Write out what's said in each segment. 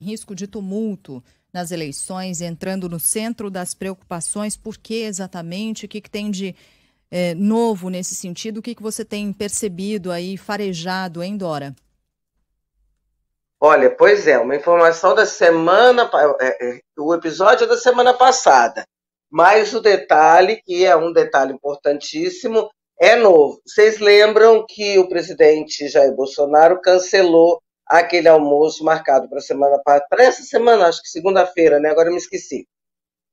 risco de tumulto nas eleições, entrando no centro das preocupações. Por que exatamente? O que, que tem de é, novo nesse sentido? O que, que você tem percebido aí, farejado, hein, Dora? Olha, pois é, uma informação da semana, é, é, o episódio é da semana passada, mas o detalhe, que é um detalhe importantíssimo, é novo. Vocês lembram que o presidente Jair Bolsonaro cancelou aquele almoço marcado para semana para essa semana, acho que segunda-feira, né? Agora eu me esqueci,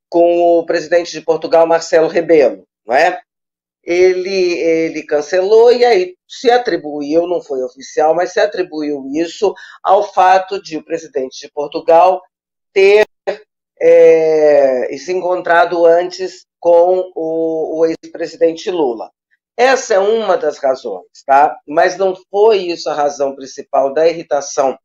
com o presidente de Portugal, Marcelo Rebelo, não é? Ele, ele cancelou e aí se atribuiu, não foi oficial, mas se atribuiu isso ao fato de o presidente de Portugal ter é, se encontrado antes com o, o ex-presidente Lula. Essa é uma das razões, tá? Mas não foi isso a razão principal da irritação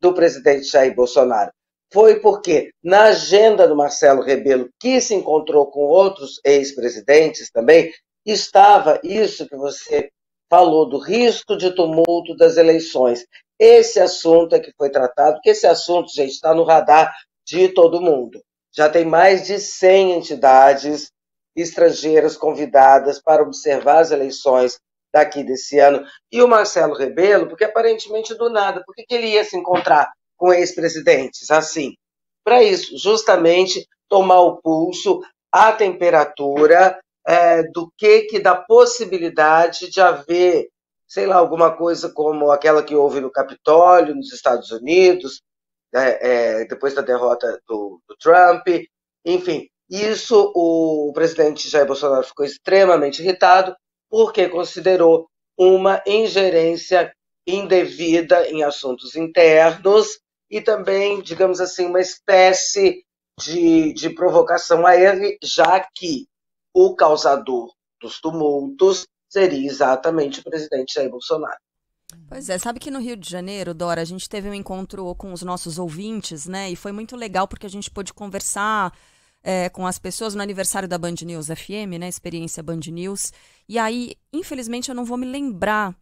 do presidente Jair Bolsonaro. Foi porque, na agenda do Marcelo Rebelo, que se encontrou com outros ex-presidentes também, estava isso que você falou do risco de tumulto das eleições. Esse assunto é que foi tratado, que esse assunto, gente, está no radar de todo mundo. Já tem mais de 100 entidades estrangeiras convidadas para observar as eleições daqui desse ano. E o Marcelo Rebelo, porque aparentemente do nada, por que ele ia se encontrar com ex-presidentes assim? Para isso, justamente tomar o pulso, a temperatura é, do que que da possibilidade de haver, sei lá, alguma coisa como aquela que houve no Capitólio, nos Estados Unidos, é, é, depois da derrota do, do Trump, enfim, isso o presidente Jair Bolsonaro ficou extremamente irritado, porque considerou uma ingerência indevida em assuntos internos e também, digamos assim, uma espécie de, de provocação a ele, já que o causador dos tumultos seria exatamente o presidente Jair Bolsonaro. Pois é, sabe que no Rio de Janeiro, Dora, a gente teve um encontro com os nossos ouvintes, né? E foi muito legal porque a gente pôde conversar é, com as pessoas no aniversário da Band News FM, né? Experiência Band News. E aí, infelizmente, eu não vou me lembrar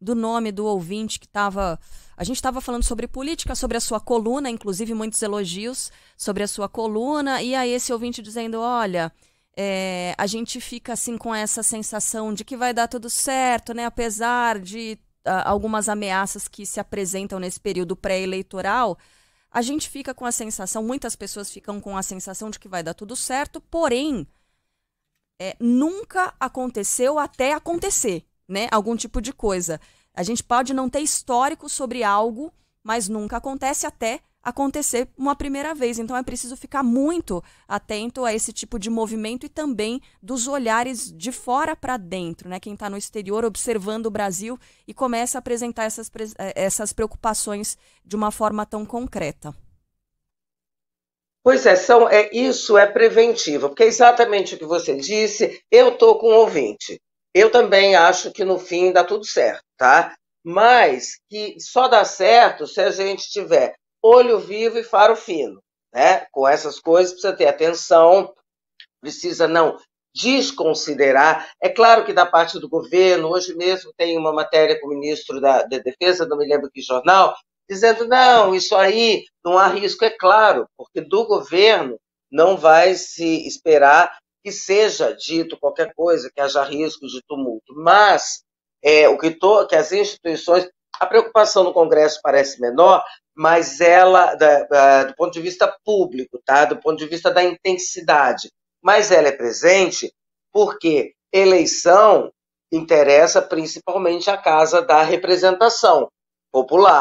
do nome do ouvinte que estava. A gente estava falando sobre política, sobre a sua coluna, inclusive muitos elogios sobre a sua coluna. E aí, esse ouvinte dizendo: olha. É, a gente fica assim com essa sensação de que vai dar tudo certo, né? Apesar de algumas ameaças que se apresentam nesse período pré-eleitoral, a gente fica com a sensação, muitas pessoas ficam com a sensação de que vai dar tudo certo, porém, é, nunca aconteceu até acontecer, né? Algum tipo de coisa. A gente pode não ter histórico sobre algo, mas nunca acontece até acontecer uma primeira vez. Então é preciso ficar muito atento a esse tipo de movimento e também dos olhares de fora para dentro, né? Quem está no exterior observando o Brasil e começa a apresentar essas, eh, essas preocupações de uma forma tão concreta. Pois é, são, é, isso é preventivo, porque é exatamente o que você disse, eu estou com o um ouvinte. Eu também acho que no fim dá tudo certo, tá? Mas que só dá certo se a gente tiver olho vivo e faro fino. Né? Com essas coisas precisa ter atenção, precisa não desconsiderar. É claro que da parte do governo, hoje mesmo tem uma matéria com o ministro da, da Defesa, não me lembro que jornal, dizendo não, isso aí não há risco, é claro, porque do governo não vai se esperar que seja dito qualquer coisa, que haja risco de tumulto. Mas é, o que, to, que as instituições a preocupação no Congresso parece menor, mas ela, da, da, do ponto de vista público, tá? do ponto de vista da intensidade, mas ela é presente porque eleição interessa principalmente a Casa da Representação Popular.